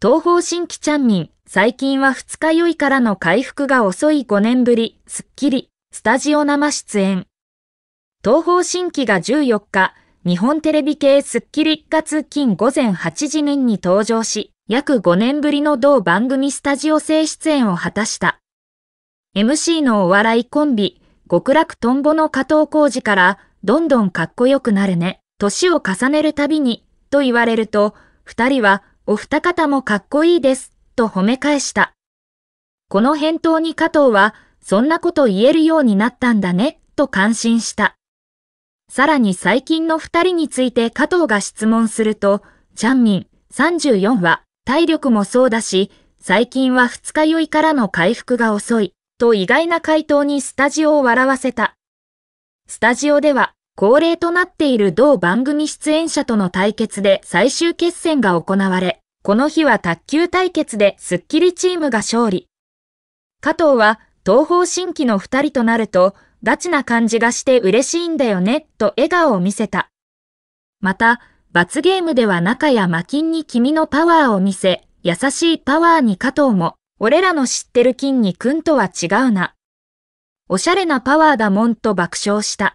東方新規チャンミン、最近は二日酔いからの回復が遅い5年ぶり、スッキリ、スタジオ生出演。東方新規が14日、日本テレビ系スッキリ月金午前8時面に登場し、約5年ぶりの同番組スタジオ制出演を果たした。MC のお笑いコンビ、極楽とんぼの加藤浩二から、どんどんかっこよくなるね、年を重ねるたびに、と言われると、二人はお二方もかっこいいです、と褒め返した。この返答に加藤は、そんなこと言えるようになったんだね、と感心した。さらに最近の二人について加藤が質問すると、チャンミン34は体力もそうだし、最近は二日酔いからの回復が遅い、と意外な回答にスタジオを笑わせた。スタジオでは恒例となっている同番組出演者との対決で最終決戦が行われ、この日は卓球対決でスッキリチームが勝利。加藤は東方新規の二人となると、ガチな感じがして嬉しいんだよね、と笑顔を見せた。また、罰ゲームでは中や魔金に君のパワーを見せ、優しいパワーに加藤も、俺らの知ってる金に君とは違うな。おしゃれなパワーだもんと爆笑した。